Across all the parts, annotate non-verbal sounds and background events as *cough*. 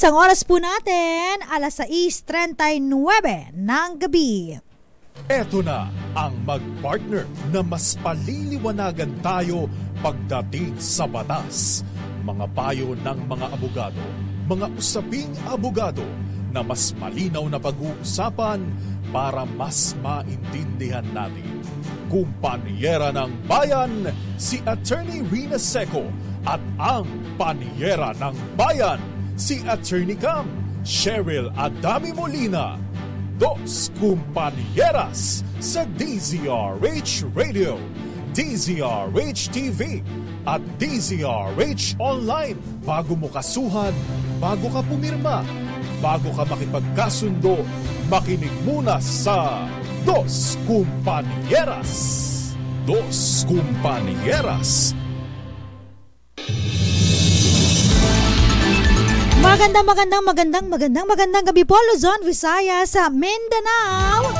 Yes, ang oras po natin, alas 6.39 ng gabi. Eto na ang magpartner na mas paliliwanagan tayo pagdating sa batas. Mga payo ng mga abogado, mga usaping abogado na mas malinaw na pag-uusapan para mas maintindihan natin. Kumpanyera ng bayan, si Attorney Rina Seco at ang Panyera ng Bayan, si Attorney Cam, Cheryl Adami Molina, dos kumpanyeras sa DZRH Radio, DZRH TV, at DZRH Online bago mo kasuhan, bago ka pumirma, bago ka makipagkasundo, makinig muna sa Dos Kumpanyeras. Dos Kumpanyeras Magandang, magandang, magandang, magandang, magandang gabi po, Luzon, Visayas, sa Mindanao.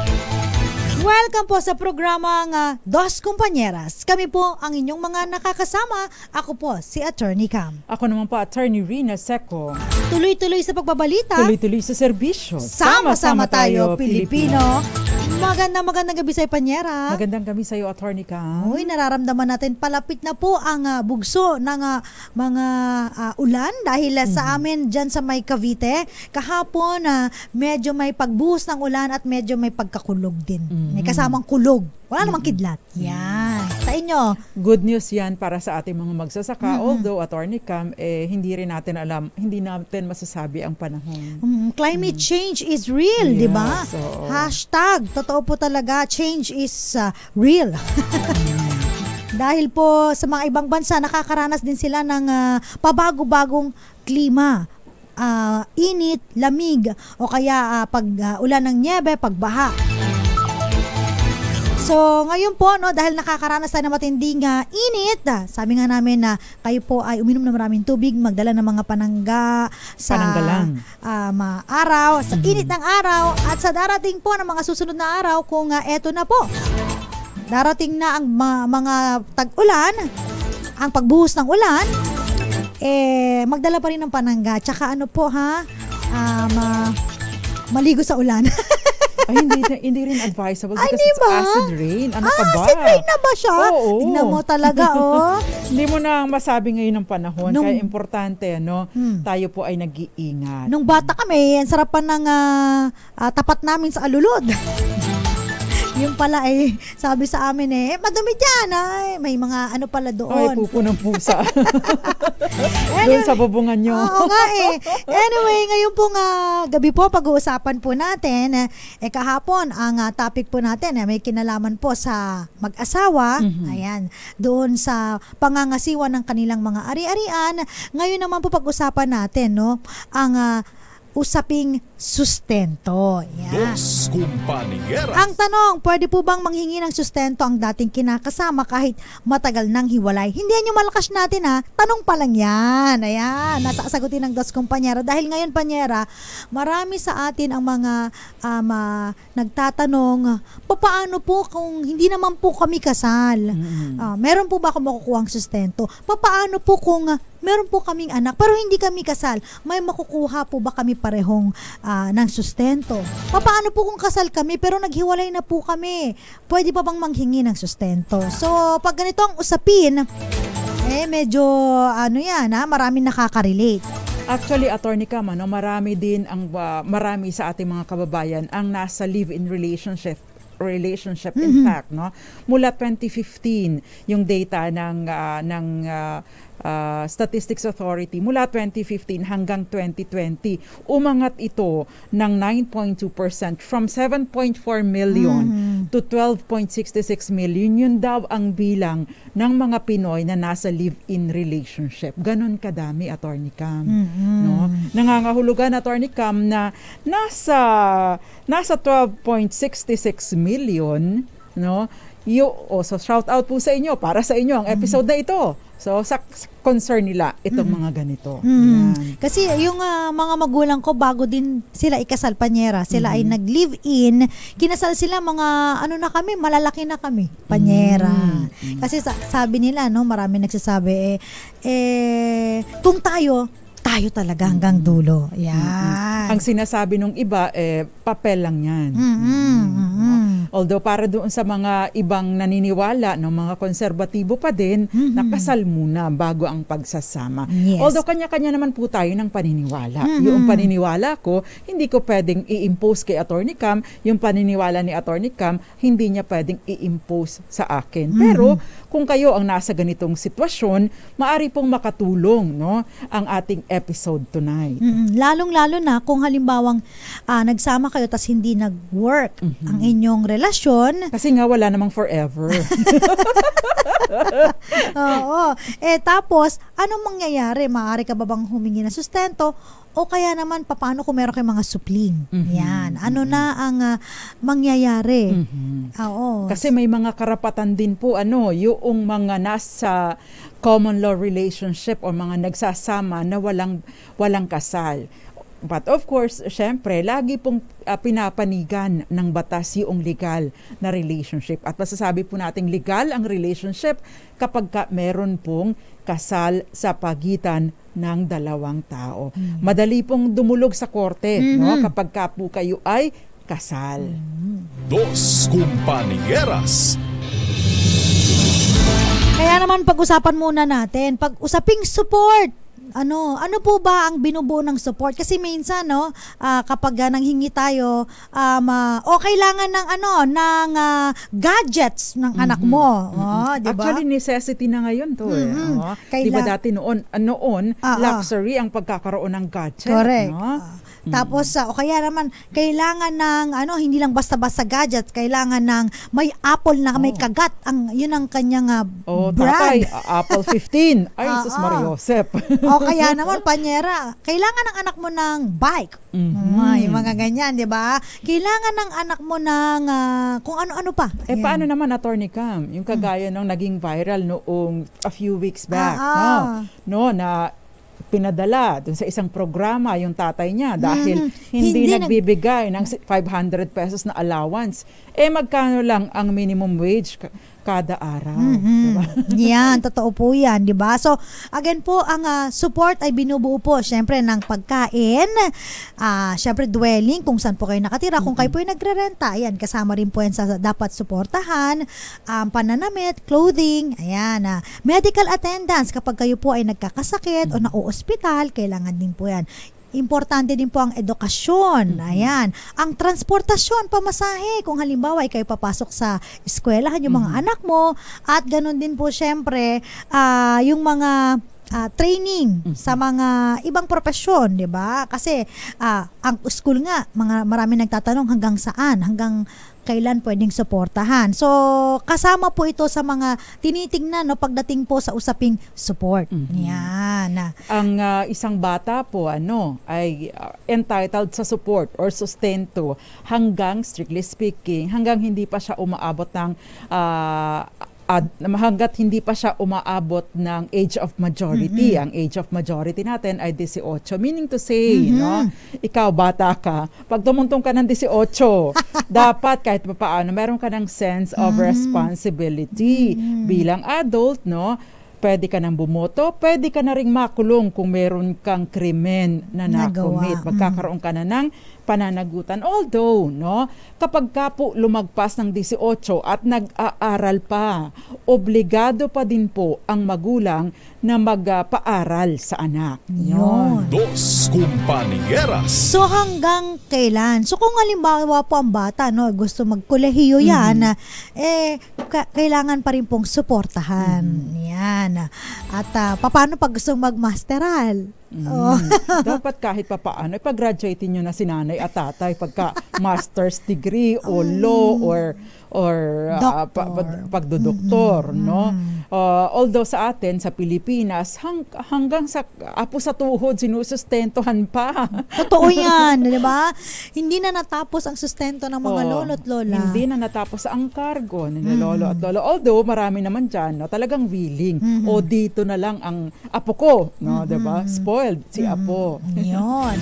Welcome po sa programang uh, Dos Kumpanyeras. Kami po ang inyong mga nakakasama. Ako po si Attorney Cam. Ako naman po Attorney Rina Seco. Tuloy-tuloy sa pagbabalita. Tuloy-tuloy sa serbisyo. Sama-sama tayo, Pilipino. Pilipino. Magandang magandang gabi sa'yo, Panyera. Magandang gabi sa iyo, Attorney Cam. Uy, nararamdaman natin palapit na po ang uh, bugso ng uh, mga uh, ulan dahil uh, mm-hmm. sa amin dyan sa may Cavite. Kahapon, uh, medyo may pagbuhos ng ulan at medyo may pagkakulog din. Mm-hmm. May kasamang kulog. Wala namang kidlat. Yan. Sa inyo. Good news yan para sa ating mga magsasaka. Mm-hmm. Although, Attorney Cam, eh, hindi rin natin alam, hindi natin masasabi ang panahon. Mm, climate mm. change is real, yes, di ba? So, Hashtag, totoo po talaga, change is uh, real. *laughs* Dahil po sa mga ibang bansa, nakakaranas din sila ng uh, pabago-bagong klima uh, init, lamig o kaya uh, pag uh, ulan ng niebe, pagbaha. So, ngayon po, no, dahil nakakaranas tayo ng matinding uh, init, ah, sabi nga namin na kayo po ay uminom na maraming tubig, magdala ng mga panangga sa Pananggalang. ah, mga araw, sa mm-hmm. init ng araw, at sa darating po ng mga susunod na araw kung ah, eto na po. Darating na ang ma- mga tag-ulan, ang pagbuhos ng ulan, eh, magdala pa rin ng panangga. Tsaka ano po ha, um, ah, maligo sa ulan. *laughs* Ay, hindi, hindi rin advisable because Ay, it's acid rain. Ano ah, ka ba? acid rain na ba siya? Oo, oo. Tingnan mo talaga, *laughs* oh. hindi mo na masabi ngayon ng panahon. Nung, kaya importante, ano, hmm. tayo po ay nag-iingat. Nung bata kami, ang sarapan ng uh, uh, tapat namin sa alulod. *laughs* yung pala eh, sabi sa amin eh, madumi dyan. Ay, may mga ano pala doon. Ay, pupo ng pusa. anyway, *laughs* doon sa bubungan nyo. Oo nga eh. Anyway, ngayon po uh, gabi po, pag-uusapan po natin, eh kahapon, ang uh, topic po natin, eh, may kinalaman po sa mag-asawa, mm-hmm. ayan, doon sa pangangasiwa ng kanilang mga ari-arian. Ngayon naman po pag-usapan natin, no, ang uh, usaping sustento. Yan. Dos Ang tanong, pwede po bang manghingi ng sustento ang dating kinakasama kahit matagal nang hiwalay? Hindi yan yung malakas natin ha. Tanong pa lang yan. Ayan, nasasagutin ng dos kumpanyera. Dahil ngayon, panyera, marami sa atin ang mga um, nagtatanong, paano po kung hindi naman po kami kasal? Mm. Uh, meron po ba ako makukuha ang sustento? Paano po kung ah, meron po kaming anak pero hindi kami kasal? May makukuha po ba kami parehong uh, uh, ng sustento. Paano po kung kasal kami pero naghiwalay na po kami? Pwede pa bang manghingi ng sustento? So, pag ganito ang usapin, eh medyo ano yan, ha? Ah, maraming nakaka-relate. Actually, attorney Kama, no, marami din ang uh, marami sa ating mga kababayan ang nasa live-in relationship relationship mm-hmm. in fact no mula 2015 yung data ng uh, ng uh, uh, Statistics Authority mula 2015 hanggang 2020. Umangat ito ng 9.2% from 7.4 million mm-hmm. to 12.66 million. Yun daw ang bilang ng mga Pinoy na nasa live-in relationship. Ganon kadami, Attorney Cam. Mm-hmm. No? Nangangahulugan, Attorney Cam, na nasa, nasa 12.66 million no? Yo, oh, so shout out po sa inyo para sa inyo ang episode mm-hmm. na ito. Mm-hmm. So sa concern nila itong mm. mga ganito. Mm. Yan. Kasi yung uh, mga magulang ko bago din sila ikasal panyera, sila mm. ay mm-hmm. nag-live-in, kinasal sila mga ano na kami, malalaki na kami, panyera. Mm. Kasi sa- sabi nila no, marami nagsasabi eh, eh kung tayo tayo talaga hanggang dulo. Yan. Mm-hmm. Ang sinasabi ng iba, eh, papel lang yan. Mm-hmm. Mm-hmm. Although para doon sa mga ibang naniniwala no, mga konserbatibo pa din, mm-hmm. nakasal muna bago ang pagsasama. Yes. Although kanya-kanya naman po tayo ng paniniwala. Mm-hmm. Yung paniniwala ko, hindi ko pwedeng i-impose kay Attorney Cam. Yung paniniwala ni Attorney Cam, hindi niya pwedeng i-impose sa akin. Mm-hmm. Pero kung kayo ang nasa ganitong sitwasyon, maari pong makatulong no ang ating episode tonight. Mm-mm. Lalong-lalo na kung halimbawang uh, nagsama kayo tas hindi nag-work mm-hmm. ang inyong relasyon. Kasi nga wala namang forever. *laughs* Oo. Eh tapos, anong mangyayari? Maaari ka ba bang humingi ng sustento o kaya naman, paano kung meron kayong mga supling? Mm-hmm. Yan. Ano mm-hmm. na ang uh, mangyayari? Mm-hmm. Oo. Kasi may mga karapatan din po, ano, yung mga nasa common law relationship o mga nagsasama na walang, walang kasal. But of course, syempre, lagi pong uh, pinapanigan ng batas yung legal na relationship. At masasabi po nating legal ang relationship kapag ka meron pong kasal sa pagitan ng dalawang tao. Mm-hmm. Madali pong dumulog sa korte mm-hmm. no kapag ka po kayo ay kasal. Mm-hmm. Dos Kumpanieras Kaya naman pag-usapan muna natin, pag-usaping support ano, ano po ba ang binubuo ng support? Kasi minsan, no, uh, kapag uh, nanghingi tayo, um, uh, o kailangan ng ano, ng uh, gadgets ng mm-hmm. anak mo. Mm-hmm. Oh, diba? Actually, necessity na ngayon to. Eh. Mm-hmm. Eh. Oh. Kailang... Diba dati noon, noon ah, luxury ah. ang pagkakaroon ng gadget. Correct. No? Ah. Mm-hmm. Tapos uh, o kaya naman kailangan ng ano hindi lang basta-basta gadget, kailangan ng may apple na oh. may kagat. Ang 'yun ang kanyang uh, oh, brand. Tatay, Apple 15. Ay, uh, sus Maria Josep. o o kaya naman, panyera, kailangan ng anak mo ng bike. Mm-hmm. Ay, mga ganyan, di ba? Kailangan ng anak mo ng uh, kung ano-ano pa. Eh, Ayan. Eh, paano naman, Attorney Cam? Yung hmm. kagaya nung naging viral noong a few weeks back. Ah, ah. No? no, na pinadala dun sa isang programa yung tatay niya dahil mm, hindi, hindi nagbibigay nag- ng 500 pesos na allowance. Eh magkano lang ang minimum wage kada araw. Mm-hmm. Diba? *laughs* yan, totoo po yan, di ba? So, again po, ang uh, support ay binubuo po, syempre, ng pagkain, uh, syempre, dwelling, kung saan po kayo nakatira. Mm-hmm. Kung kayo po yung nagre-renta, ayan, kasama rin po yan sa dapat suportahan, um, pananamit, clothing, ayan, uh, medical attendance, kapag kayo po ay nagkakasakit mm-hmm. o nauospital, kailangan din po yan. Importante din po ang edukasyon. mm Ayan. Ang transportasyon, pamasahe. Kung halimbawa, ay kayo papasok sa eskwelahan yung mm-hmm. mga anak mo. At ganun din po, syempre, uh, yung mga uh, training mm-hmm. sa mga ibang profesyon, 'di ba? Kasi uh, ang school nga mga marami nagtatanong hanggang saan, hanggang kailan pwedeng suportahan. So, kasama po ito sa mga tinitingnan no pagdating po sa usaping support. Mm-hmm. Yan. Ang uh, isang bata po ano ay uh, entitled sa support or sustento hanggang strictly speaking hanggang hindi pa siya umaabot ng uh, at hanggat hindi pa siya umaabot ng age of majority. Mm-hmm. Ang age of majority natin ay 18. Meaning to say, mm-hmm. no, ikaw bata ka, pag tumuntong ka ng 18, *laughs* dapat kahit pa paano, meron ka ng sense of mm-hmm. responsibility mm-hmm. bilang adult, no? pwede ka nang bumoto, pwede ka na ring makulong kung meron kang krimen na nakomit. Magkakaroon ka na ng pananagutan. Although, no, kapag ka po lumagpas ng 18 at nag-aaral pa, obligado pa din po ang magulang na magpaaral sa anak. Yun. Dos kumpanyeras. So hanggang kailan? So kung halimbawa po ang bata, no, gusto magkolehiyo mm-hmm. yan, mm-hmm. eh, ka- kailangan pa rin pong suportahan. Mm-hmm. Yan. At uh, paano pag gusto magmasteral? Mm. Dapat kahit papaano, ipag-graduate nyo na si nanay at tatay pagka *laughs* master's degree o law or or uh, pa, pa, pagdodoktor, mm-hmm. no? Uh, although sa atin sa Pilipinas hang, hanggang sa apo sa tuhod sinusustentuhan pa. *laughs* Totoo 'yan, 'di ba? Hindi na natapos ang sustento ng mga oh, lolo at lola. Hindi na natapos ang cargo ng mm-hmm. lolo at lolo. Although marami naman diyan no, talagang willing mm-hmm. o dito na lang ang apo ko, no, mm-hmm. 'di ba? Mm-hmm. Spoiled si mm-hmm. apo. 'Yon.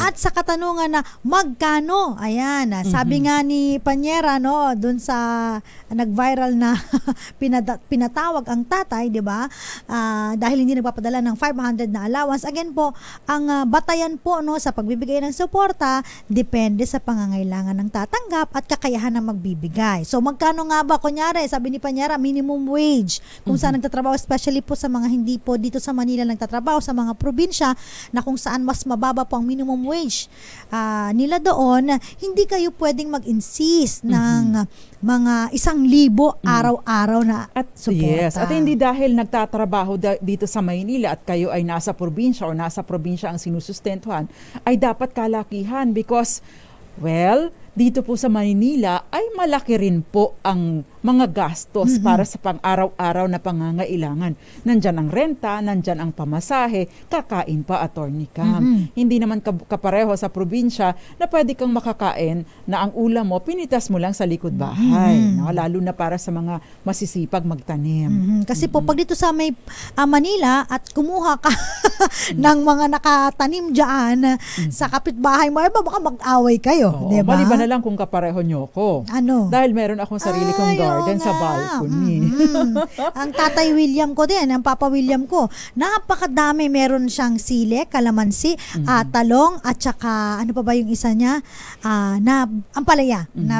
At sa katanungan na magkano? Ayan, ah, sabi mm-hmm. nga ni Panyera no, doon sa nag-viral na *laughs* pinatawag ang tatay, 'di ba? Uh, dahil hindi nagpapadala ng 500 na allowance. Again po, ang uh, batayan po no sa pagbibigay ng suporta depende sa pangangailangan ng tatanggap at kakayahan ng magbibigay. So magkano nga ba kunyari, sabi ni Panyara, minimum wage kung mm-hmm. saan nagtatrabaho especially po sa mga hindi po dito sa Manila nagtatrabaho sa mga probinsya na kung saan mas mababa po ang minimum wage uh, nila doon, hindi kayo pwedeng mag-insist mm-hmm. ng mga isang libo mm. araw-araw na at suporta. Yes, at hindi dahil nagtatrabaho dito sa Maynila at kayo ay nasa probinsya o nasa probinsya ang sinusustentuhan, ay dapat kalakihan because, well, dito po sa Maynila ay malaki rin po ang mga gastos mm-hmm. para sa pang-araw-araw na pangangailangan. Nandyan ang renta, nandyan ang pamasahe, kakain pa attorney cam. Mm-hmm. Hindi naman kapareho sa probinsya na pwede kang makakain na ang ulam mo pinitas mo lang sa likod bahay, mm-hmm. no? lalo na para sa mga masisipag magtanim. Mm-hmm. Kasi mm-hmm. po pag dito sa may uh, Manila at kumuha ka mm-hmm. *laughs* ng mga nakatanim diyan mm-hmm. sa kapitbahay mo, eh baka mag-away kayo, 'di ba? Mali na lang kung kapareho nyo ko? Ano? Dahil meron akong sarili kong garden garden nga. sa balcony. Mm-hmm. *laughs* ang tatay William ko din, ang papa William ko, napakadami meron siyang sile, kalamansi, mm-hmm. uh, talong at saka ano pa ba yung isa niya uh, na ang palaya mm-hmm. na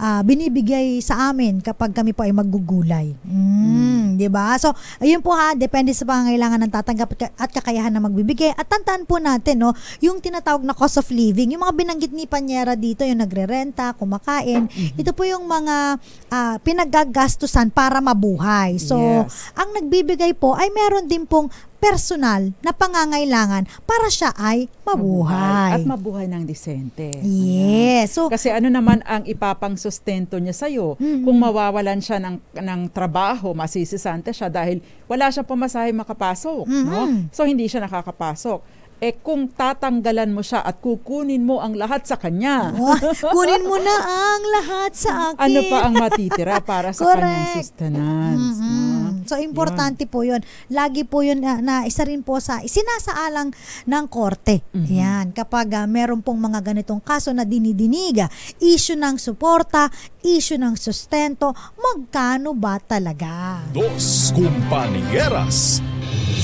uh, binibigay sa amin kapag kami po ay maggugulay. Mm, mm 'di ba? So, ayun po ha, depende sa pangangailangan ng tatanggap at kakayahan na magbibigay. At tantaan po natin no, yung tinatawag na cost of living, yung mga binanggit ni Panyera dito, yung nagrerenta, kumakain, mm-hmm. ito po yung mga uh, pinaggagastusan para mabuhay. So, yes. ang nagbibigay po ay meron din pong personal na pangangailangan para siya ay mabuhay. At mabuhay ng disente. Yes. So, Kasi ano naman ang ipapang sustento niya sa'yo? Mm-hmm. Kung mawawalan siya ng, ng trabaho, masisisante siya dahil wala siya pamasahe makapasok. Mm-hmm. No? So, hindi siya nakakapasok eh kung tatanggalan mo siya at kukunin mo ang lahat sa kanya. Oh, kunin mo na *laughs* ang lahat sa akin. Ano pa ang matitira para sa kanyang sustenance? Mm-hmm. So importante yan. po 'yun. Lagi po 'yun na, ah, na isa rin po sa isinasaalang ng korte. Mm-hmm. Yan, kapag uh, meron pong mga ganitong kaso na dinidiniga, issue ng suporta, issue ng sustento, magkano ba talaga? Dos kumpanyeras.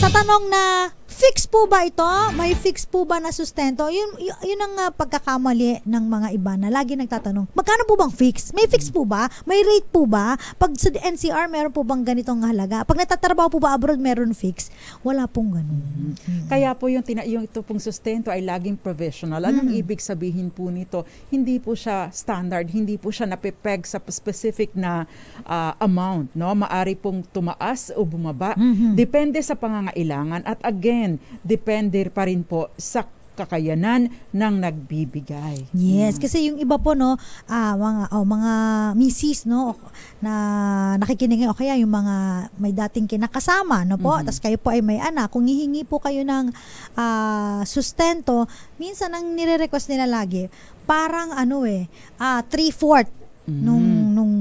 Sa tanong na fix po ba ito? May fix po ba na sustento? Yun, yun, yun ang uh, pagkakamali ng mga iba na lagi nagtatanong, magkano po bang fix? May fix po ba? May rate po ba? Pag sa NCR, meron po bang ganitong halaga? Pag natatrabaho po ba abroad, meron fix? Wala pong ganun. Mm-hmm. Kaya po yung, tina- yung ito pong sustento ay laging provisional. Anong mm-hmm. ibig sabihin po nito? Hindi po siya standard, hindi po siya napepeg sa specific na uh, amount. No? Maari pong tumaas o bumaba. Mm-hmm. Depende sa pangangailangan. At again, depende pa rin po sa kakayanan ng nagbibigay. Yes, hmm. kasi yung iba po no, ah, mga oh, mga misis no na nakikinig o kaya yung mga may dating kinakasama no po, mm-hmm. tapos kayo po ay may anak, kung hihingi po kayo ng ah, sustento, minsan ang nire-request nila lagi, parang ano eh, ah, three-fourth mm-hmm. nung nung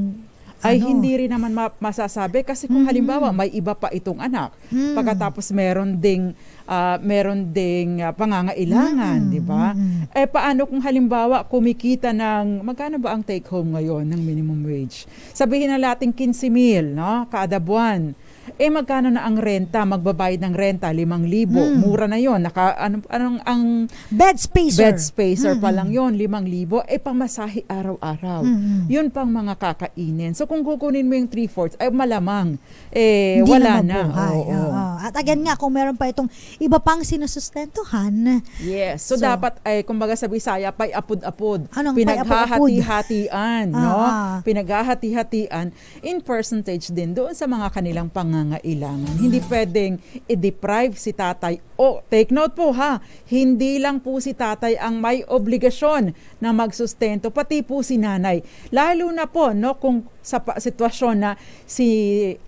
ay ano? hindi rin naman masasabi kasi kung mm-hmm. halimbawa may iba pa itong anak, mm-hmm. pagkatapos meron ding uh, meron ding uh, pangangailangan, mm-hmm. di ba? Mm-hmm. Eh paano kung halimbawa kumikita ng magkano ba ang take home ngayon ng minimum wage? Sabihin na natin 15,000, no? Kada buwan eh magkano na ang renta? Magbabayad ng renta, 5,000. Mm. Mura na yon. Naka, ano, anong, ang, bed spacer. Bed spacer mm-hmm. pa hmm. lang yon, 5,000. Eh pamasahi araw-araw. Mm-hmm. Yun pang mga kakainin. So kung kukunin mo yung 3 fourths, ay malamang, eh Hindi wala na. na. Oo, oo. Oo. At again nga, kung meron pa itong iba pang sinusustentuhan. Yes. So, so dapat, ay, kumbaga sa Bisaya, pay apod-apod. Anong pinaghahati-hatian. Ah, no? Ah. Pinaghahati-hatian in percentage din doon sa mga kanilang pang nangangailangan. Hindi pwedeng i-deprive si tatay. O, oh, take note po ha, hindi lang po si tatay ang may obligasyon na magsustento, pati po si nanay. Lalo na po no, kung sa sitwasyon na si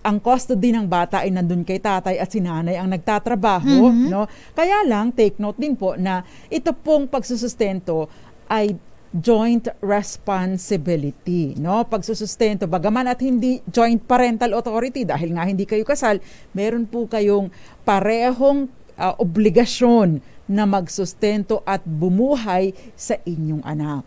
ang custody ng bata ay nandun kay tatay at si nanay ang nagtatrabaho. Mm-hmm. no Kaya lang, take note din po na ito pong pagsusustento ay joint responsibility, no? Pagsusustento bagaman at hindi joint parental authority dahil nga hindi kayo kasal, meron po kayong parehong uh, obligasyon na magsustento at bumuhay sa inyong anak.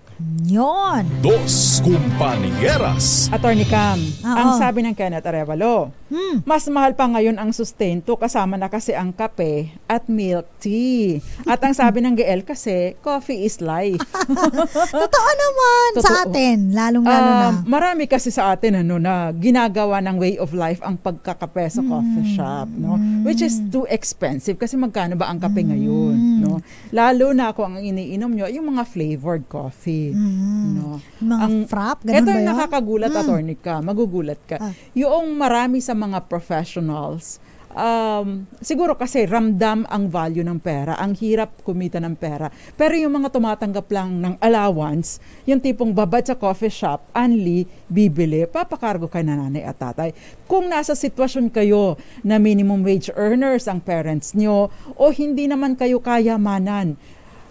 Yon! Dos kumpanyeras! Attorney Cam, Oo. Ah, ang oh. sabi ng Kenneth Arevalo, hmm. mas mahal pa ngayon ang sustento kasama na kasi ang kape at milk tea. At ang sabi ng GL kasi, coffee is life. *laughs* Totoo naman Totoo. sa atin, lalong-lalo uh, na. Um, marami kasi sa atin ano, na ginagawa ng way of life ang pagkakape sa hmm. coffee shop. No? Which is too expensive kasi magkano ba ang kape hmm. ngayon? Mm. No? Lalo na kung ang iniinom nyo, yung mga flavored coffee. Mm. No? Mga ang, frap, ganun ito ba yun? nakakagulat, mm. attorney ka, magugulat ka. Ah. Yung marami sa mga professionals, um, siguro kasi ramdam ang value ng pera. Ang hirap kumita ng pera. Pero yung mga tumatanggap lang ng allowance, yung tipong babad sa coffee shop, anli, bibili, papakargo kay nanay at tatay. Kung nasa sitwasyon kayo na minimum wage earners ang parents nyo o hindi naman kayo kayamanan,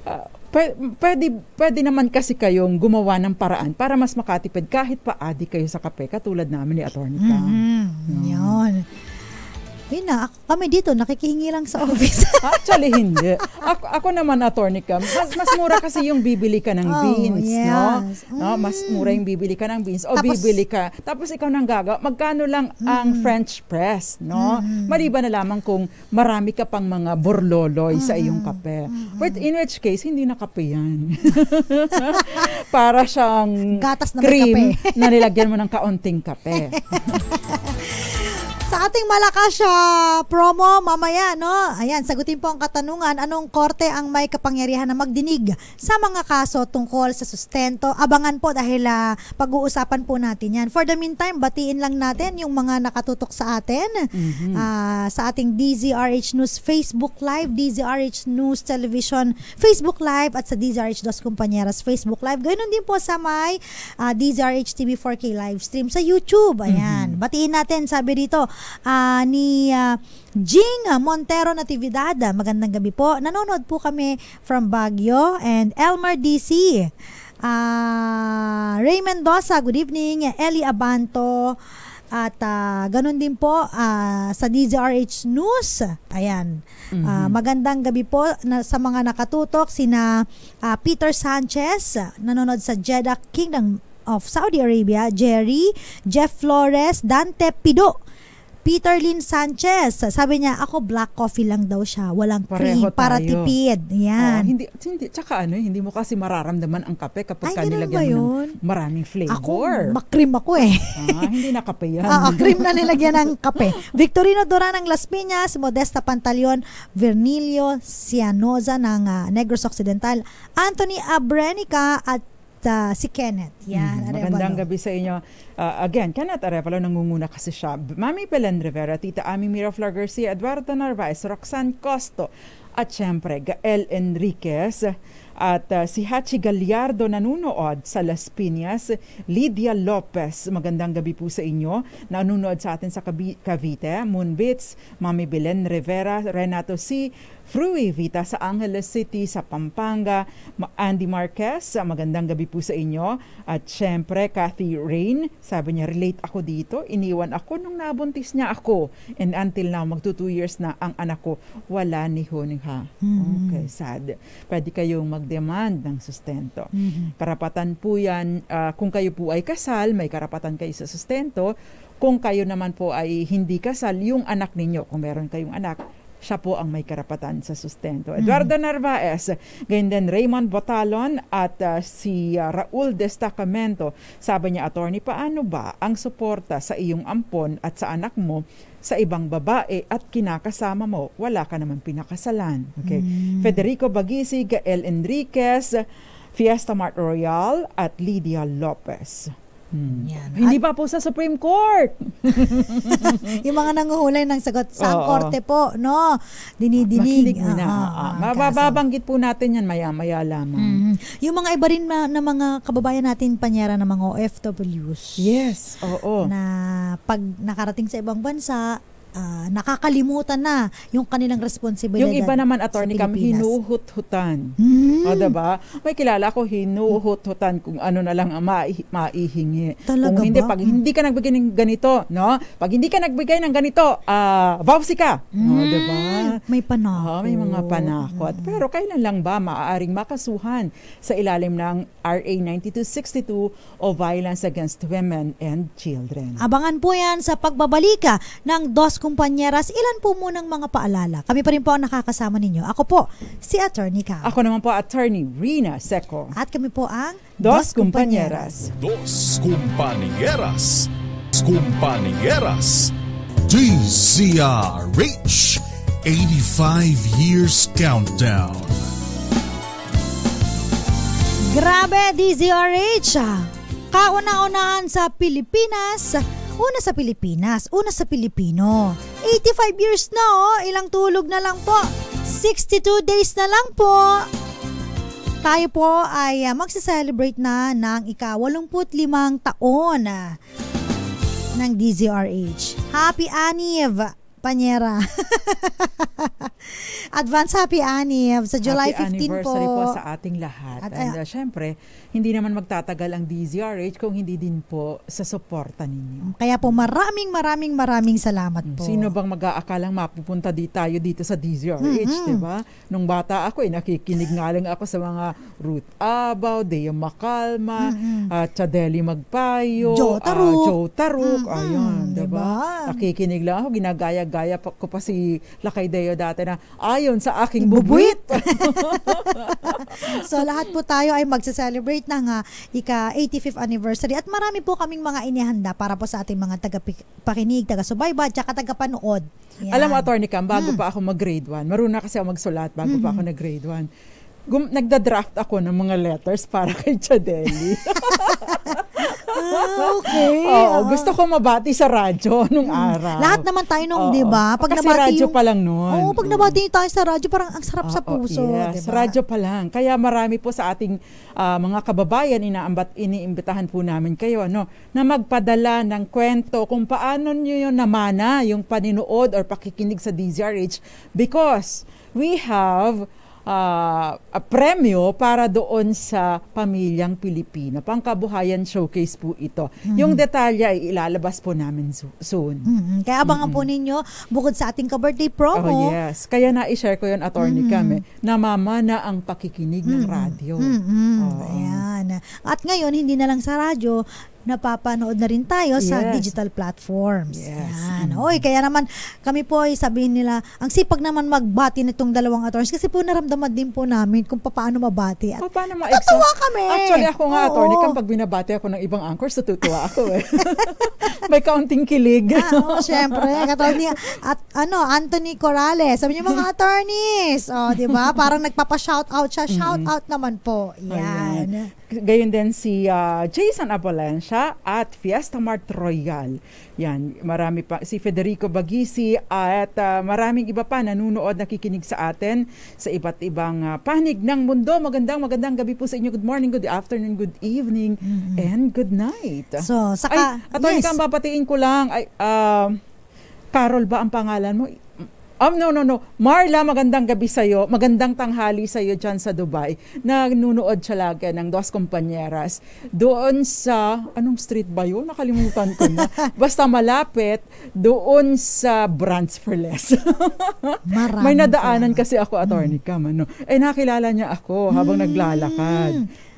uh, pwede, pwede naman kasi kayong gumawa ng paraan para mas makatipid kahit pa adi kayo sa kape katulad namin ni Atty. Kang. Mm-hmm. Yeah. Yun na, ako, kami dito, nakikihingi lang sa *laughs* office. Actually, hindi. Ako, ako naman, attorney ka, mas, mas mura kasi yung bibili ka ng oh, beans, yes. no? Mm. no? Mas mura yung bibili ka ng beans. O tapos, bibili ka, tapos ikaw nang gagawa, magkano lang mm. ang French press, no? Mm. Maliban na lamang kung marami ka pang mga borloloy mm. sa iyong kape. Mm. But in which case, hindi na kape yan. *laughs* Para siyang Gatas na cream na nilagyan mo ng kaunting kape. *laughs* Sa ating Malakasya ah, promo mamaya, no? Ayan, sagutin po ang katanungan, anong korte ang may kapangyarihan na magdinig sa mga kaso tungkol sa sustento? Abangan po dahil uh, pag-uusapan po natin yan. For the meantime, batiin lang natin yung mga nakatutok sa atin mm-hmm. uh, sa ating DZRH News Facebook Live, DZRH News Television Facebook Live at sa DZRH Dos Compañeras Facebook Live. Ganoon din po sa may uh, DZRH TV 4K live stream sa YouTube. Ayan, mm-hmm. batiin natin, sabi dito, uh, ni uh, Jing Montero Natividad. Magandang gabi po. Nanonood po kami from Baguio and Elmer DC. Uh, ah, Raymond Dosa, good evening. Ellie Abanto. At uh, ganun din po uh, sa DZRH News. Ayan. Mm-hmm. Uh, magandang gabi po na, sa mga nakatutok sina uh, Peter Sanchez nanonood sa Jeddah Kingdom of Saudi Arabia, Jerry, Jeff Flores, Dante Pido, Peter Lynn Sanchez, sabi niya, ako black coffee lang daw siya. Walang Pareho cream para tipid. Yan. Oh, hindi, hindi, tsaka ano, eh, hindi mo kasi mararamdaman ang kape kapag Ay, ka nilagyan mo ng maraming flavor. Ako, makrim ako eh. ah, hindi na kape yan. Oo, ah, ah, cream na nilagyan ng kape. Victorino Duran ng Las Piñas, Modesta Pantaleon, Vernilio Cianoza ng uh, Negros Occidental, Anthony Abrenica at uh, si Kenneth. Yan, mm Magandang gabi sa inyo. Uh, again, Kenneth Arevalo, nangunguna kasi siya. Mami Belen Rivera, Tita Ami Miraflor Garcia, Eduardo Narvaez, Roxanne Costo, at syempre, Gael Enriquez at uh, si Hachi Gallardo nanunood sa Las Piñas, Lydia Lopez, magandang gabi po sa inyo, nanunood sa atin sa Cavite, Moonbits, Mami Belen Rivera, Renato C., Frui Vita sa Angeles City sa Pampanga, Andy Marquez, magandang gabi po sa inyo. At syempre, Kathy Rain, sabi niya, relate ako dito, iniwan ako nung nabuntis niya ako. And until now, magto two years na ang anak ko, wala ni Honingha. hmm Okay, sad. Pwede kayong mag-demand ng sustento. Mm-hmm. Karapatan po yan, uh, kung kayo po ay kasal, may karapatan kayo sa sustento. Kung kayo naman po ay hindi kasal, yung anak ninyo, kung meron kayong anak, siya po ang may karapatan sa sustento. Eduardo mm-hmm. Narvaez, gayon din Raymond Botalon at uh, si uh, Raul Destacamento. Sabi niya, attorney, paano ba ang suporta sa iyong ampon at sa anak mo sa ibang babae at kinakasama mo, wala ka naman pinakasalan. Okay. Mm. Federico Bagisi, Gael Enriquez, Fiesta Mart Royal at Lydia Lopez. Hmm. Yan. Hindi pa po sa Supreme Court. *laughs* yung mga nanguhulay ng sagot sa korte po, no? Dinidinig. Makinig na. Uh-huh. Ah, ah, ah, Mababanggit po natin yan maya-maya lamang. Mm-hmm. Yung mga iba rin ma- na mga kababayan natin panyera ng mga OFWs. Yes, oo. Na pag nakarating sa ibang bansa, uh, nakakalimutan na yung kanilang responsibilidad. Yung iba naman, attorney Cam, hinuhut-hutan. Mm. O, ah, diba? May kilala ko, hinuhut-hutan kung ano na lang ang mai- maihingi. Talaga kung hindi, ba? Pag hindi ka nagbigay ng ganito, no? Pag hindi ka nagbigay ng ganito, uh, vowsy ka. Mm. O, diba? May panako. Oh, may mga panakot. Mm. Pero kailan lang ba maaaring makasuhan sa ilalim ng RA 9262 o Violence Against Women and Children? Abangan po yan sa pagbabalika ng DOS kumpanyeras, ilan po munang mga paalala? Kami pa rin po ang nakakasama ninyo. Ako po, si Attorney Cam. Ako naman po, Attorney Rina Seco. At kami po ang Dos, Dos Kumpanyeras. Dos Kumpanyeras. Kumpanyeras. 85 Years Countdown. Grabe, DZRH! Ah. Kauna-unahan sa Pilipinas, Una sa Pilipinas, una sa Pilipino. 85 years na oh, ilang tulog na lang po. 62 days na lang po. Tayo po ay uh, ah, magsa-celebrate na ng ika-85 taon uh, ng DZRH. Happy Aniv! Panyera. *laughs* Advance Happy Aniv sa July happy 15 po. Happy anniversary po sa ating lahat. At, And uh, syempre, hindi naman magtatagal ang DZRH kung hindi din po sa suporta ninyo. Kaya po maraming maraming maraming salamat hmm, po. Sino bang mag-aakalang mapupunta di tayo dito sa DZRH, mm-hmm. 'di ba? Nung bata ako, eh, nakikinig nga lang ako sa mga Ruth Abaw, Dea Makalma, mm-hmm. uh, ah, Chadeli Magpayo, Joe ah, Taruk, uh, Joe Taruk mm-hmm. ayun, 'di ba? Diba? Nakikinig lang ako, ginagaya-gaya pa, ko pa si Lakay Deo dati na ayon sa aking bubuit. *laughs* so lahat po tayo ay magse-celebrate ng uh, ika 85th anniversary at marami po kaming mga inihanda para po sa ating mga tagapakinig, taga-subayba, at taga-panood. Alam mo, Atty. Cam, bago mm. pa ako mag-grade 1, marunong kasi ako magsulat bago mm-hmm. pa ako nag-grade 1 gum- nagda-draft ako ng mga letters para kay Chadeli. ah, okay. Oo, ah. gusto ko mabati sa radyo *laughs* nung hmm. araw. Lahat naman tayo nung, di ba? Pag Kasi nabati radyo yung, pa lang noon. Oo, pag nabati mm. tayo sa radyo, parang ang sarap oo, sa puso. Yes, diba? radyo pa lang. Kaya marami po sa ating uh, mga kababayan, inaambat, iniimbitahan po namin kayo ano, na magpadala ng kwento kung paano niyo yun namana yung paninood or pakikinig sa DZRH because we have uh, premyo para doon sa pamilyang Pilipino. Pangkabuhayan showcase po ito. Mm-hmm. Yung detalye ay ilalabas po namin soon. Mm-hmm. Kaya abangan mm-hmm. po ninyo bukod sa ating ka-birthday promo. Oh yes. Kaya na-share ko yun, attorney mm-hmm. kami, eh, na mama na ang pakikinig mm-hmm. ng radyo. Mm-hmm. Oh. Ayan. At ngayon, hindi na lang sa radyo, napapanood na rin tayo yes. sa digital platforms. Yes. Yan. Mm. Oy, kaya naman kami po ay sabihin nila, ang sipag naman magbati nitong dalawang attorneys kasi po naramdaman din po namin kung paano mabati. At paano ma Natutuwa kami. Actually, ako nga, Oo. attorney, kapag binabati ako ng ibang anchors, natutuwa ako eh. *laughs* May kaunting kilig. ah, oh, syempre. Attorney, at ano, Anthony Corales. Sabi niyo mga *laughs* attorneys. Oh, di ba? Parang nagpapa-shout out siya. Shout out naman po. Yan. Ayan. Gayon din si uh, Jason Abalencia at Fiesta Mart Royal. Yan, marami pa si Federico Bagisi at uh, maraming iba pa nanonood nakikinig sa atin sa iba't ibang uh, panig ng mundo. Magandang magandang gabi po sa inyo. Good morning, good afternoon, good evening, mm-hmm. and good night. So, saka Ay, attorney, yes. kang ko lang ay uh, Carol ba ang pangalan mo? Um, no, no, no. Marla, magandang gabi sa'yo. Magandang tanghali sa'yo dyan sa Dubai. Nagnunood siya lagi ng Dos Compañeras. Doon sa, anong street ba yun? Nakalimutan ko na. *laughs* Basta malapit, doon sa Brands for Less. *laughs* May nadaanan kasi ako, attorney mm. Ano? Eh, nakilala niya ako habang mm. naglalakad.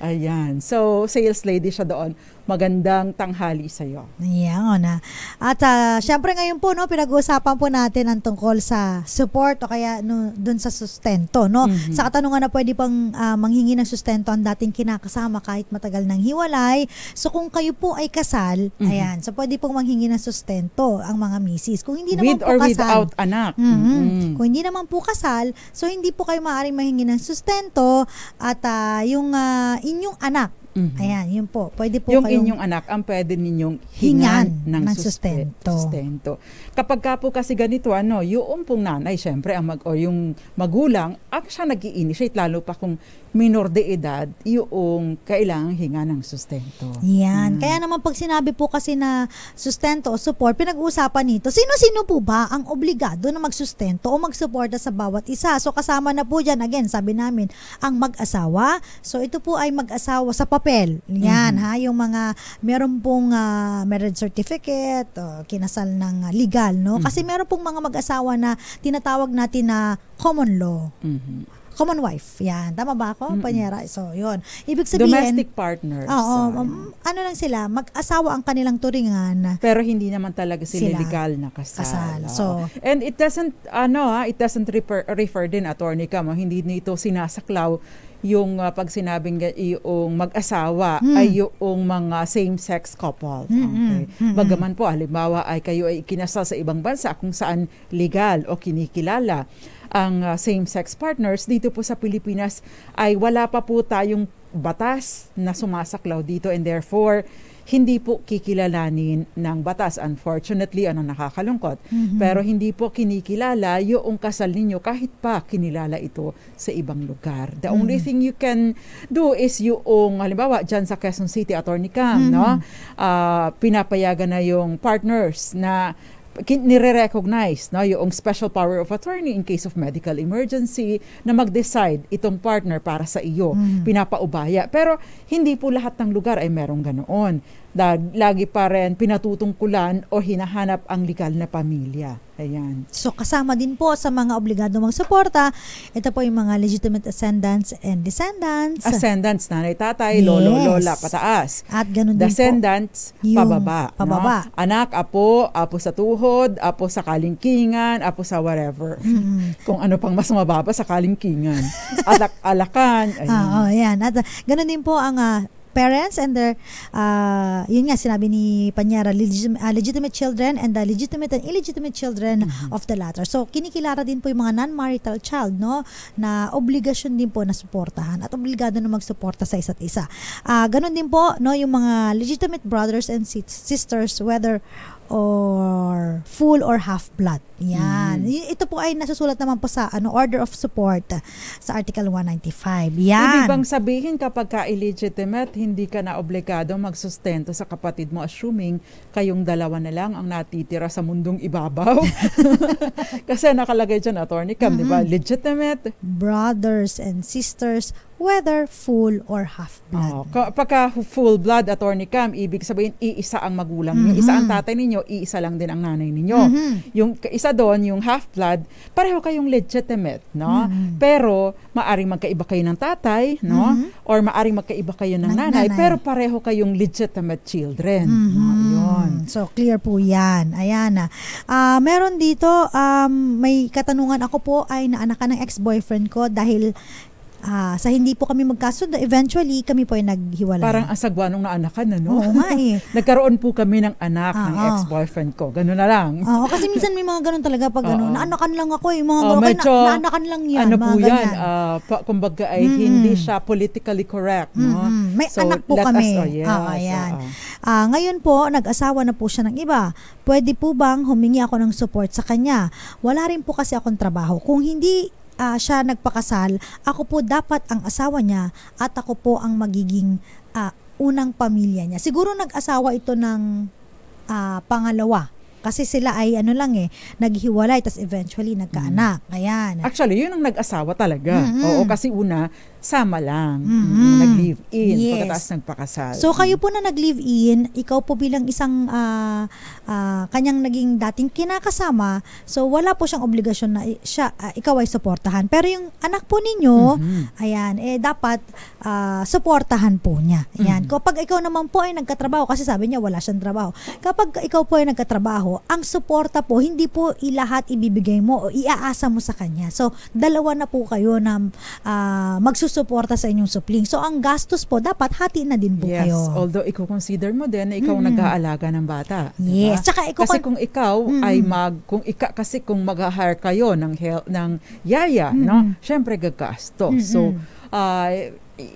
Ayan. So, sales lady siya doon magandang tanghali sa iyo. Yan yeah, na. At uh, syempre ngayon po no pinag-uusapan po natin ang tungkol sa support o kaya no doon sa sustento no. Mm-hmm. Sa katanungan na pwede pang uh, manghingi ng sustento ang dating kinakasama kahit matagal nang hiwalay. So kung kayo po ay kasal, mm-hmm. ayan, so pwede pong manghingi ng sustento ang mga misis. Kung hindi naman With po or kasal, without anak. Mm-hmm. Mm-hmm. Kung hindi naman po kasal, so hindi po kayo maaaring manghingi ng sustento at uh, yung uh, inyong anak Mm-hmm. Ayan, yun po. Pwede po yung kayong... inyong anak ang pwede ninyong hingan, hingan ng, ng sustento. sustento. Kapag ka po kasi ganito, ano, yung pong nanay, syempre, ang mag, o yung magulang, ang siya nag-i-initiate, lalo pa kung minor de edad, yung kailangang hinga ng sustento. Yan. Mm. Kaya naman pag sinabi po kasi na sustento o support, pinag-uusapan nito, sino-sino po ba ang obligado na magsustento o magsuporta sa bawat isa? So kasama na po dyan, again, sabi namin, ang mag-asawa. So ito po ay mag-asawa sa papel. Yan mm-hmm. ha, yung mga meron pong uh, marriage certificate o kinasal ng ah, legal, no? Mm-hmm. Kasi meron pong mga mag-asawa na tinatawag natin na common law. Mm-hmm common wife. Yan, tama ba ako? Mm-mm. Panyera. So, yun. Ibig sabihin... Domestic partners. Oo. um, ano lang sila, mag-asawa ang kanilang turingan. Pero hindi naman talaga sila, sila legal na kasal. kasal. So, And it doesn't, ano ha, ah, it doesn't refer, refer din, attorney Cam, hindi nito sinasaklaw yung uh, pag sinabing yung mag-asawa hmm. ay yung mga same-sex couple. Hmm, hmm, okay. Hmm, hmm, Bagaman po, halimbawa ay kayo ay kinasal sa ibang bansa kung saan legal o kinikilala ang uh, same-sex partners dito po sa Pilipinas ay wala pa po tayong batas na sumasaklaw dito and therefore hindi po kikilalanin ng batas. Unfortunately, ano nakakalungkot. Mm-hmm. Pero hindi po kinikilala yung kasal ninyo kahit pa kinilala ito sa ibang lugar. The mm-hmm. only thing you can do is yung, halimbawa, dyan sa Quezon City, Attorney Cam, mm-hmm. no? Uh, ah, pinapayagan na yung partners na nire-recognize no, yung special power of attorney in case of medical emergency na mag-decide itong partner para sa iyo, mm. pinapaubaya. Pero hindi po lahat ng lugar ay merong ganoon dag, lagi pa rin pinatutungkulan o hinahanap ang legal na pamilya. Ayan. So kasama din po sa mga obligado magsuporta, ito po yung mga legitimate ascendants and descendants. Ascendants, nanay, tatay, yes. lolo, lola, pataas. At ganun din Descendants, po. pababa. Pababa. No? Anak, apo, apo sa tuhod, apo sa kalingkingan, apo sa whatever. Mm-hmm. *laughs* Kung ano pang mas mababa sa kalingkingan. *laughs* Alak, alakan. Ayan. Oo, oh, yan. At uh, ganun din po ang uh, parents and their uh, yun nga sinabi ni Panyara legit, uh, legitimate children and the legitimate and illegitimate children mm-hmm. of the latter. So kinikilala din po yung mga non-marital child no na obligasyon din po na suportahan at obligado na magsuporta sa isa't isa. Uh, ganun din po no yung mga legitimate brothers and sisters whether or full or half blood. Yan. Mm. Ito po ay nasusulat naman po sa ano order of support sa Article 195. Yan. Ibig bang sabihin kapag ka illegitimate, hindi ka na obligado magsustento sa kapatid mo assuming kayong dalawa na lang ang natitira sa mundong ibabaw? *laughs* Kasi nakalagay dyan, Attorney Cam, mm-hmm. di ba? Mm-hmm. Legitimate. Brothers and sisters whether full or half blood. Oh, pagka full blood attorney cam, ibig sabihin iisa ang magulang mm-hmm. niyo, isa ang mm-hmm. tatay ninyo, iisa lang din ang nanay ninyo. Mm-hmm. Yung isa doon, yung half blood, pareho kayong legitimate, no? Mm-hmm. Pero maaring magkaiba kayo ng tatay, no? Mm-hmm. Or maaring magkaiba kayo ng, nanay, nanay, pero pareho kayong legitimate children. Mm-hmm. No? Yun. So clear po 'yan. Ayan na. Uh, ah, meron dito um, may katanungan ako po ay naanak ng ex-boyfriend ko dahil Ah, sa hindi po kami magkasundo, eventually kami po ay naghiwalay. Parang asagwa nung naanakan, ano? Oo nga *laughs* eh. Nagkaroon po kami ng anak ah, ng oh. ex-boyfriend ko. Ganun na lang. Ah, oo, kasi *laughs* minsan may mga ganun talaga pag ano, naanakan lang ako eh. Mga oh, ganun, medyo, na, naanakan lang yan. Ano po ganyan. yan, uh, pa, kumbaga ay mm-hmm. hindi siya politically correct. Mm-hmm. No? May so, anak po kami. Us, oh, yes, ah, ayan. Uh, ah, ngayon po, nag-asawa na po siya ng iba. Pwede po bang humingi ako ng support sa kanya? Wala rin po kasi akong trabaho. Kung hindi uh, siya nagpakasal, ako po dapat ang asawa niya at ako po ang magiging uh, unang pamilya niya. Siguro nag-asawa ito ng uh, pangalawa kasi sila ay ano lang eh, naghiwalay, tapos eventually nagkaanak. Mm. Ayan. Actually, yun ang nag-asawa talaga. Mm-hmm. Oo, kasi una, sama lang. Mm-hmm. Nag-live-in, yes. pagkatapos pakasal. So kayo po na nag-live-in, ikaw po bilang isang uh, uh, kanyang naging dating kinakasama, so wala po siyang obligasyon na siya, uh, ikaw ay suportahan. Pero yung anak po ninyo, mm-hmm. ayan, eh dapat uh, suportahan po niya. Ayan. Mm-hmm. Kapag ikaw naman po ay nagkatrabaho, kasi sabi niya wala siyang trabaho. Kapag ikaw po ay nagkatrabaho, ang suporta po, hindi po ilahat ibibigay mo o iaasa mo sa kanya. So, dalawa na po kayo na uh, magsusunod susuporta sa inyong supling. So ang gastos po dapat hati na din po yes, kayo. Yes, although i-consider mo din na ikaw mm. nag-aalaga ng bata. Yes, diba? Tsaka, kasi kung ikaw mm. ay mag kung ika kasi kung mag-hire kayo ng hel- ng yaya, mm. no? Syempre gagastos. Mm-hmm. So uh, ah,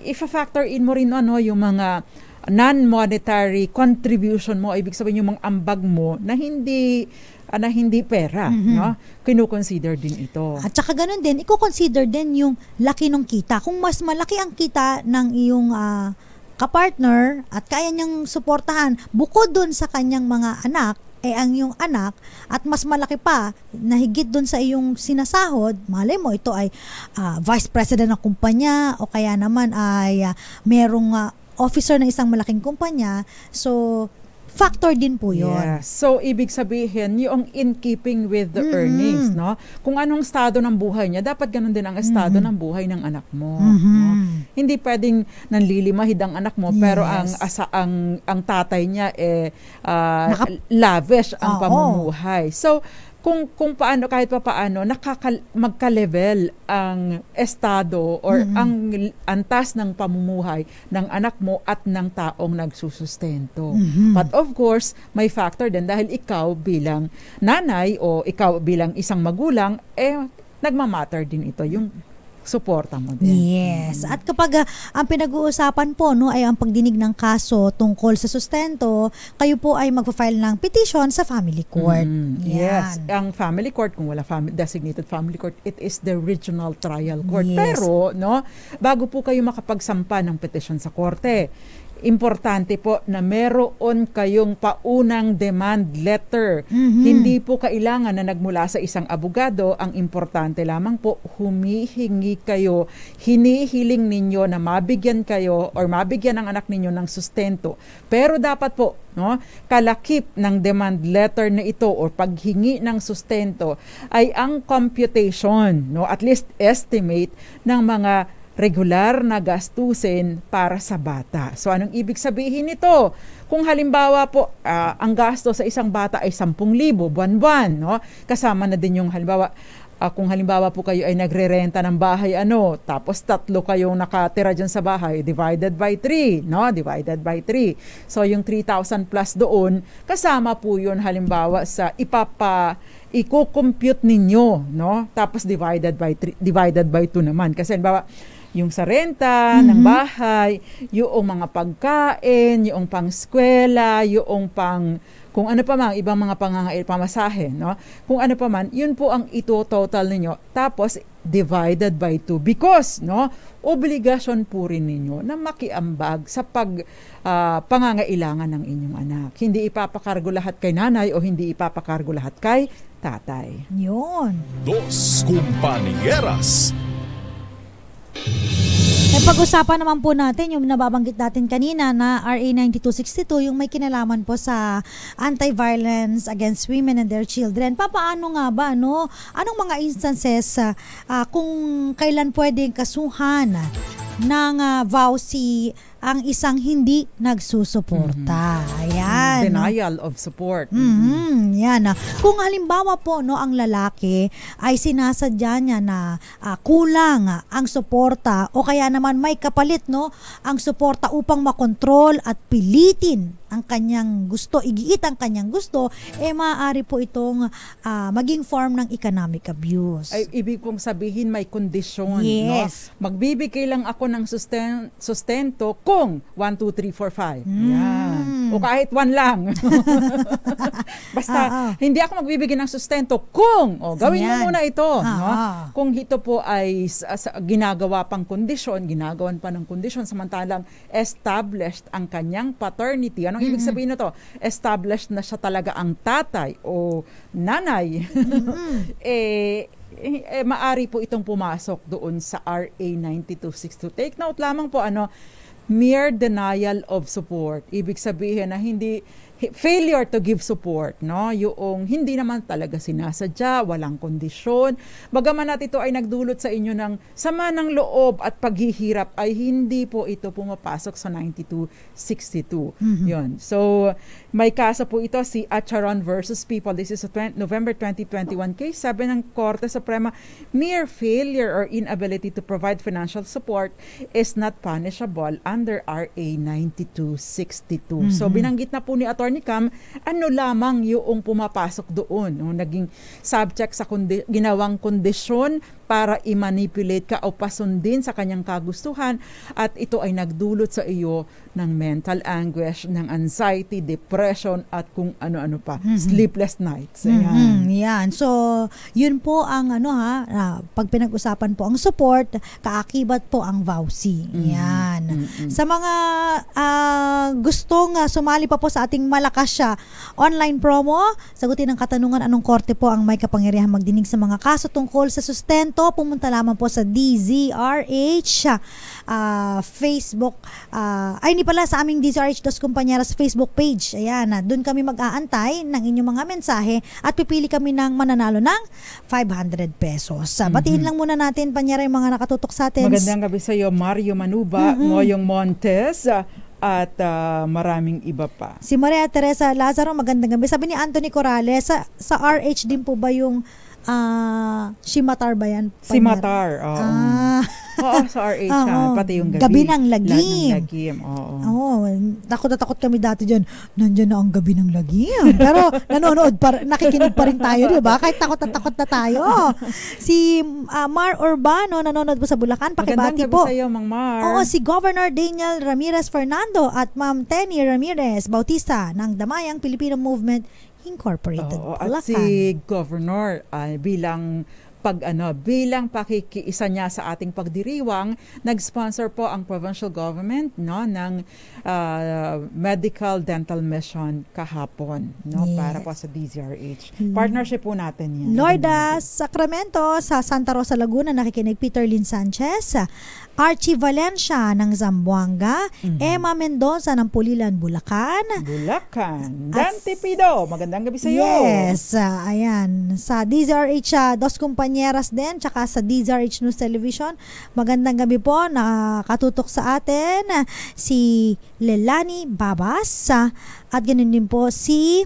if a factor in mo rin ano yung mga non-monetary contribution mo, ibig sabihin yung mga ambag mo na hindi uh, na hindi pera, mm-hmm. no? kino din ito. At saka ganun din, i-consider din yung laki ng kita. Kung mas malaki ang kita ng iyong uh, kapartner at kaya niyang suportahan bukod doon sa kanyang mga anak, eh ang iyong anak at mas malaki pa na higit doon sa iyong sinasahod, malay mo ito ay uh, vice president ng kumpanya o kaya naman ay uh, merong uh, officer ng isang malaking kumpanya. So factor din po yun. Yes. So, ibig sabihin, yung in keeping with the mm-hmm. earnings, no? Kung anong estado ng buhay niya, dapat ganun din ang estado mm-hmm. ng buhay ng anak mo. Mm-hmm. No? Hindi pwedeng nanlilimahid ang anak mo, yes. pero ang asa, ang, ang tatay niya, eh, uh, Naka- lavish ang oh, pamumuhay. So, kung kung paano kahit pa paano nakaka, magka-level ang estado or mm-hmm. ang antas ng pamumuhay ng anak mo at ng taong nagsusustento. Mm-hmm. But of course, may factor din dahil ikaw bilang nanay o ikaw bilang isang magulang eh nagmamatter din ito yung suporta mo din. Yes. At kapag uh, ang pinag-uusapan po no ay ang pagdinig ng kaso tungkol sa sustento, kayo po ay magfa-file ng petition sa family court. Mm, yes. Ang family court kung wala fam- designated family court, it is the regional trial court. Yes. Pero no, bago po kayo makapagsampa ng petition sa korte, importante po na meron kayong paunang demand letter. Mm-hmm. Hindi po kailangan na nagmula sa isang abogado. Ang importante lamang po, humihingi kayo, hinihiling ninyo na mabigyan kayo or mabigyan ang anak ninyo ng sustento. Pero dapat po, no, kalakip ng demand letter na ito or paghingi ng sustento ay ang computation, no, at least estimate ng mga regular na gastusin para sa bata. So anong ibig sabihin nito? Kung halimbawa po uh, ang gasto sa isang bata ay 10,000 buwan-buwan, no? Kasama na din yung halimbawa uh, kung halimbawa po kayo ay nagrerenta ng bahay ano, tapos tatlo kayong nakatira diyan sa bahay, divided by 3, no? Divided by 3. So yung 3,000 plus doon, kasama po 'yun halimbawa sa ipapa iko-compute ninyo, no? Tapos divided by 3, divided by 2 naman. Kasi halimbawa, yung sa renta mm-hmm. ng bahay, yung mga pagkain, yung pang-skwela, yung pang kung ano pa man, ibang mga pangangail, pamasahe, no? Kung ano pa man, yun po ang ito total ninyo. Tapos, divided by 2 because no obligasyon po rin ninyo na makiambag sa pag uh, pangangailangan ng inyong anak hindi ipapakargo lahat kay nanay o hindi ipapakargo lahat kay tatay Yun. dos kumpanieras eh, pag-usapan naman po natin yung nababanggit natin kanina na RA 9262, yung may kinalaman po sa anti-violence against women and their children. Paano nga ba, no? Anong mga instances uh, kung kailan pwedeng kasuhan ng uh, vow si ang isang hindi nagsusuporta. Mm-hmm. Ayan. Denial of support. Mm-hmm. Yan. Ah. Kung halimbawa po no ang lalaki ay sinasadya niya na uh, kulang ang suporta o kaya naman may kapalit no ang suporta upang makontrol at pilitin ang kanyang gusto, igiit ang kanyang gusto, eh maaari po itong uh, maging form ng economic abuse. Ay, ibig kong sabihin may condition. Yes. No? Magbibigay lang ako ng susten- sustento kung 1, 2, 3, 4, 5. Mm. Yan. O hmm. kahit 1 lang. *laughs* Basta, Uh-oh. hindi ako magbibigay ng sustento kung, o, oh, gawin Ayan. mo muna ito. Uh-oh. No? Kung ito po ay as, ginagawa pang kondisyon, ginagawan pa ng kondisyon, samantalang established ang kanyang paternity, ano? Anong mm-hmm. ibig sabihin nito? Established na siya talaga ang tatay o nanay. Mm-hmm. *laughs* eh, eh, maari po itong pumasok doon sa RA 9262. Take note lamang po ano, mere denial of support. Ibig sabihin na hindi failure to give support, no? Yung hindi naman talaga sinasadya, walang kondisyon. Bagaman at ito ay nagdulot sa inyo ng sama ng loob at paghihirap ay hindi po ito pumapasok sa 9262. Mm-hmm. 'Yon. So may kaso po ito si Acharon versus People. This is a 20, November 2021 case. Sabi ng Korte Suprema, mere failure or inability to provide financial support is not punishable under RA 9262. Mm-hmm. So binanggit na po ni Atty Cornicam, ano lamang yung pumapasok doon. No? Naging subject sa kundi- ginawang kondisyon para i-manipulate ka o pasundin sa kanyang kagustuhan at ito ay nagdulot sa iyo ng mental anguish, ng anxiety, depression, at kung ano-ano pa. Mm-hmm. Sleepless nights. Mm-hmm. Ayan. Mm-hmm. Yan. So, yun po ang ano ha, uh, pag pinag-usapan po ang support, kaakibat po ang vowsy. Mm-hmm. Yan. Mm-hmm. Sa mga uh, gustong uh, sumali pa po sa ating malakas siya online promo, sagutin ang katanungan anong korte po ang may kapangyarihan magdinig sa mga kaso tungkol sa sustento, pumunta lamang po sa DZRH uh, Facebook uh, ay ni pala sa aming DZRH Dos Compañeras Facebook page. Ayan, na, ah, doon kami mag-aantay ng inyong mga mensahe at pipili kami ng mananalo ng 500 pesos. Sa ah, batiin mm-hmm. lang muna natin, Panyera, yung mga nakatutok sa atin. Magandang gabi sa iyo, Mario Manuba, mm-hmm. Moyong Montes, ah, at uh, maraming iba pa. Si Maria Teresa Lazaro, magandang gabi. Sabi ni Anthony Corales, sa, sa RH din po ba yung Ah, uh, Matar ba yan? Si Matar, oo. Oh. Ah. oo, sa RH *laughs* oh, Pati yung gabi. Gabi ng lagim. Lahat ng lagim, oo. Oo, takot na takot kami dati dyan. Nandiyan na ang gabi ng lagim. Pero nanonood, pa, nakikinig pa rin tayo, di ba? Kahit takot na takot na tayo. Si uh, Mar Urbano, nanonood po sa Bulacan. Pakibati po. Magandang gabi sa'yo, Mang Mar. Oo, si Governor Daniel Ramirez Fernando at Ma'am Tenny Ramirez Bautista ng Damayang Pilipino Movement Incorporated. Oo, Bulacan. at si Governor uh, bilang pag ano bilang pakikiisa niya sa ating pagdiriwang nag-sponsor po ang provincial government no ng uh, medical dental mission kahapon no yes. para po sa DZRH hmm. partnership po natin yan Lorda Sacramento sa Santa Rosa Laguna nakikinig Peter Lynn Sanchez Archie Valencia ng Zamboanga, mm-hmm. Emma Mendoza ng Pulilan, Bulacan. Bulacan. Dante At, Pido, magandang gabi sa iyo. Yes, uh, ayan. Sa DZRH uh, Dos Compañeras din, tsaka sa DZRH News Television, magandang gabi po. Nakatutok sa atin uh, si Lelani Babas uh, at ganun din po si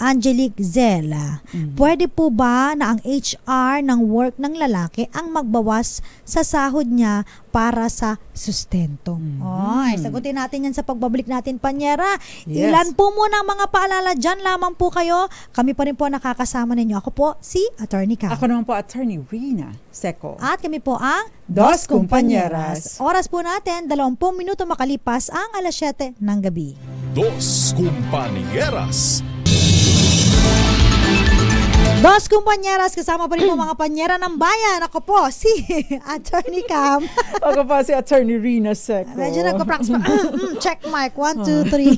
Angelique Zela, mm-hmm. pwede po ba na ang HR ng work ng lalaki ang magbawas sa sahod niya para sa sustento? Mm-hmm. Oy, sagutin natin yan sa pagbabalik natin, Panyera. Yes. Ilan po muna ang mga paalala dyan lamang po kayo. Kami pa rin po nakakasama ninyo. Ako po si Attorney Ka. Ako naman po Attorney Rina Seco. At kami po ang Dos Compañeras. Oras po natin, 20 minuto makalipas ang alas 7 ng gabi. Dos Compañeras Dos kumpanyeras, kasama pa rin po mga panyera ng bayan. Ako po, si *laughs* Attorney Cam. *laughs* Ako po si Attorney Rina Seco. Medyo nagpa-practice pa. Mm, mm, check mic. One, two, ah. three.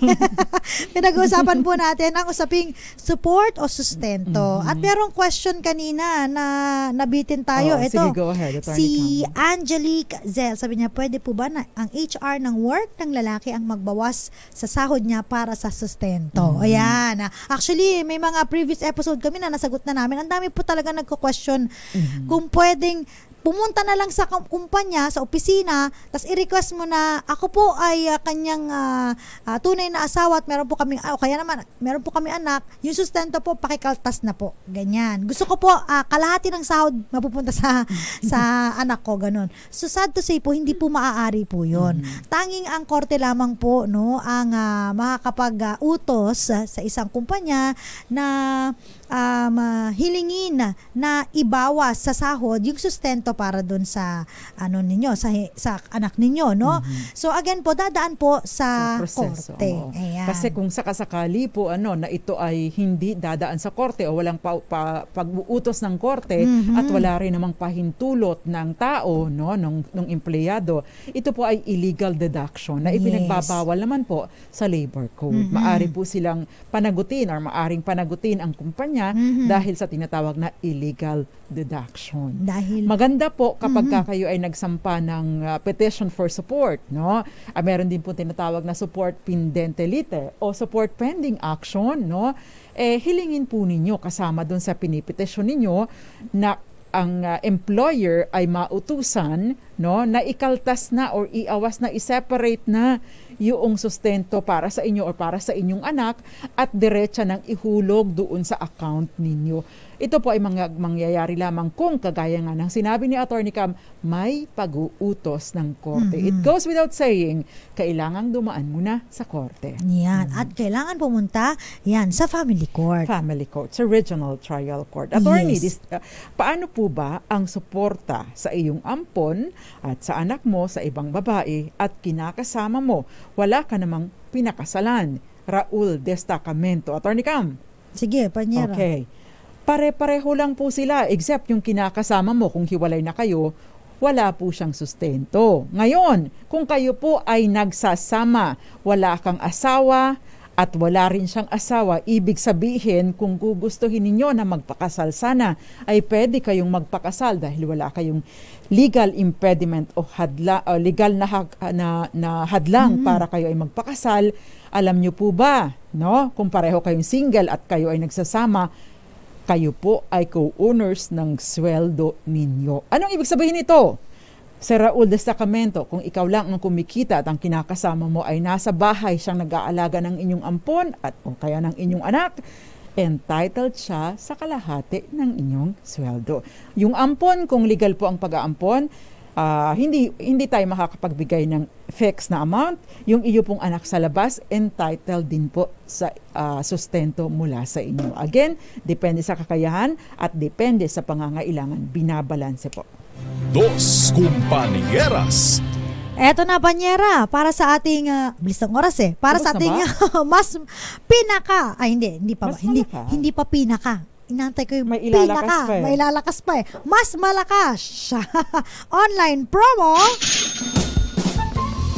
*laughs* Pinag-uusapan po natin ang usaping support o sustento. Mm-hmm. At merong question kanina na nabitin tayo. Oh, Ito, sige, go ahead, Attorney si Cam. Angelique Zell. Sabi niya, pwede po ba na ang HR ng work ng lalaki ang magbawas sa sahod niya para sa sustento? Mm-hmm. O Actually, may mga previous episode kami na nasagot na na namin, ang dami po talaga nagko-question. Mm-hmm. Kung pwedeng pumunta na lang sa kumpanya, sa opisina, tapos i-request mo na ako po ay uh, kanyang uh, uh, tunay na asawa at meron po kami, uh, kaya naman, meron po kami anak, yung sustento po, pakikaltas na po. Ganyan. Gusto ko po, uh, kalahati ng sahod mapupunta sa *laughs* sa anak ko, ganun. So sad to say po, hindi po maaari po yon mm-hmm. Tanging ang korte lamang po, no, ang uh, makakapag-utos uh, sa isang kumpanya na um, uh, ah, hilingin na, ibawas sa sahod yung sustento para doon sa ano ninyo sa sa anak ninyo no mm-hmm. so again po dadaan po sa, sa korte Ayan. kasi kung sakasakali po ano na ito ay hindi dadaan sa korte o walang pa, pa, pag-uutos ng korte mm-hmm. at wala rin namang pahintulot ng tao no ng ng empleyado ito po ay illegal deduction na ipinagbabawal naman po sa labor code mm-hmm. maari po silang panagutin or maaring panagutin ang kumpanya niya mm-hmm. dahil sa tinatawag na illegal deduction. Dahil Maganda po kapag mm-hmm. kayo ay nagsampa ng uh, petition for support, no? Uh, meron din po tinatawag na support pendente liter o support pending action, no? Eh hilingin po ninyo kasama doon sa pinipetisyon ninyo na ang uh, employer ay mautusan no na ikaltas na or iawas na i-separate na yung sustento para sa inyo or para sa inyong anak at diretsa ng ihulog doon sa account ninyo. Ito po ay mga mangyayari lamang kung kagaya nga ng sinabi ni Attorney Cam, may pag-uutos ng korte. Mm-hmm. It goes without saying, kailangang dumaan muna sa korte. Yan. Mm-hmm. At mm. kailangan pumunta yan sa family court. Family court, sa regional trial court. Attorney, yes. this, uh, ah, paano po ba ang suporta sa iyong ampon at sa anak mo sa ibang babae at kinakasama mo wala ka namang pinakasalan. Raul Destacamento. Attorney Cam. Sige, Panyera. Okay. Pare-pareho lang po sila except yung kinakasama mo kung hiwalay na kayo, wala po siyang sustento. Ngayon, kung kayo po ay nagsasama, wala kang asawa, at wala rin siyang asawa, ibig sabihin kung gugustuhin ninyo na magpakasal sana ay pwede kayong magpakasal dahil wala kayong legal impediment o hadla o legal na, na, na hadlang mm-hmm. para kayo ay magpakasal, alam niyo po ba, no? Kung pareho kayong single at kayo ay nagsasama, kayo po ay co-owners ng sweldo ninyo. Anong ibig sabihin nito? Sir Raul de Sacramento, kung ikaw lang ang kumikita at ang kinakasama mo ay nasa bahay siyang nag-aalaga ng inyong ampon at kung kaya ng inyong anak, entitled siya sa kalahati ng inyong sweldo. Yung ampon, kung legal po ang pag-aampon, uh, hindi hindi tayo makakapagbigay ng fixed na amount. Yung iyo pong anak sa labas entitled din po sa uh, sustento mula sa inyo. Again, depende sa kakayahan at depende sa pangangailangan. Binabalanse po. Dos Kumpanieras Eto na banyera para sa ating uh, bilis ng oras eh. Para Tapos sa ating ah, *laughs* mas pinaka ay hindi hindi pa mas hindi malaka. hindi pa pinaka. Inantay ko yung May pinaka. Pa eh. May ilalakas pa eh. Mas malakas. *laughs* Online promo.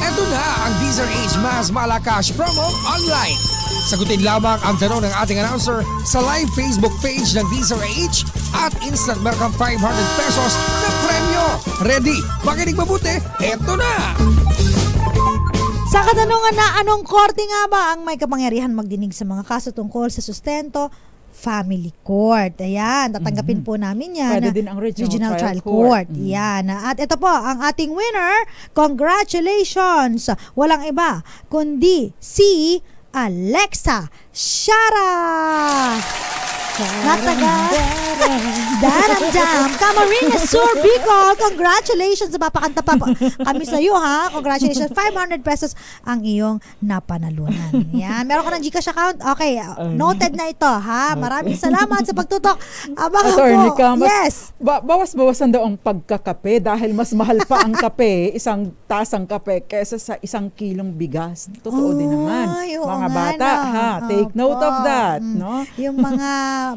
Eto na ang Deezer Age Mas Malakas promo online. Sagutin lamang ang tanong ng ating announcer sa live Facebook page ng DZRH at instant welcome 500 pesos na premyo. Ready? Makinig mabuti, eto na! Sa katanungan na anong korte nga ba ang may kapangyarihan magdinig sa mga kaso tungkol sa sustento, Family Court. Ayan, tatanggapin mm-hmm. po namin yan. Pwede na din ang Regional, regional Trial, Trial Court. court. Mm-hmm. Yan. At ito po, ang ating winner, congratulations! Walang iba, kundi si Alexa Shara! Nataga! Daramdam! Camarines Sur Bicol! Congratulations! Mapakanta pa kami sa iyo ha! Congratulations! 500 pesos ang iyong napanalunan. Yan. Meron ka ng Gcash account? Okay. Noted na ito ha. Maraming salamat sa pagtutok. Abang Attorney po. Ka, yes! Ba- bawas-bawasan daw ang pagkakape dahil mas mahal pa ang kape, *laughs* isang tasang kape, kaysa sa isang kilong bigas. Totoo oh, din naman. Mga bata na. ha. Take Take Opo. note of that, mm. no? *laughs* Yung mga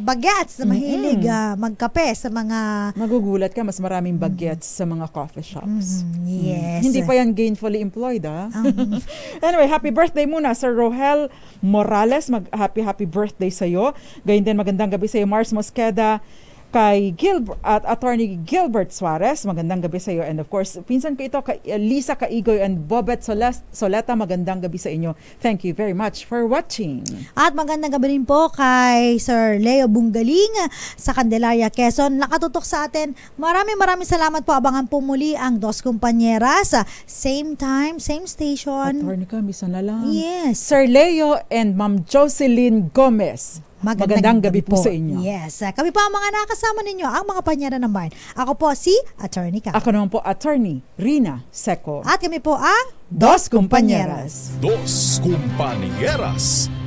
bagets na mahilig mm-hmm. uh, magkape sa mga... Magugulat ka, mas maraming bagets mm. sa mga coffee shops. Mm-hmm. Yes. Mm. Hindi pa yan gainfully employed, ah. Um. *laughs* anyway, happy birthday muna, Sir Rohel Morales. Mag-happy, happy birthday sa iyo. Gayun din, magandang gabi sa iyo Mars Mosqueda kay Gilbert at attorney Gilbert Suarez. Magandang gabi sa iyo and of course, pinsan ko ito kay Lisa Kaigoy and Bobet Soleta. Magandang gabi sa inyo. Thank you very much for watching. At magandang gabi rin po kay Sir Leo Bungaling sa Candelaria, Quezon. Nakatutok sa atin. Maraming maraming salamat po. Abangan po muli ang Dos Kumpanyeras. Same time, same station. Attorney ka, misa na lang. Yes. Sir Leo and Ma'am Jocelyn Gomez. Magandang, Magandang gabi, gabi po. po sa inyo. Yes. Ah, kami po ang mga nakasama ninyo, ang mga panyara ng bayan. Ako po si Attorney Ka. Ako naman po Attorney Rina Seco. At kami po ang Dos Compañeras. Dos Compañeras.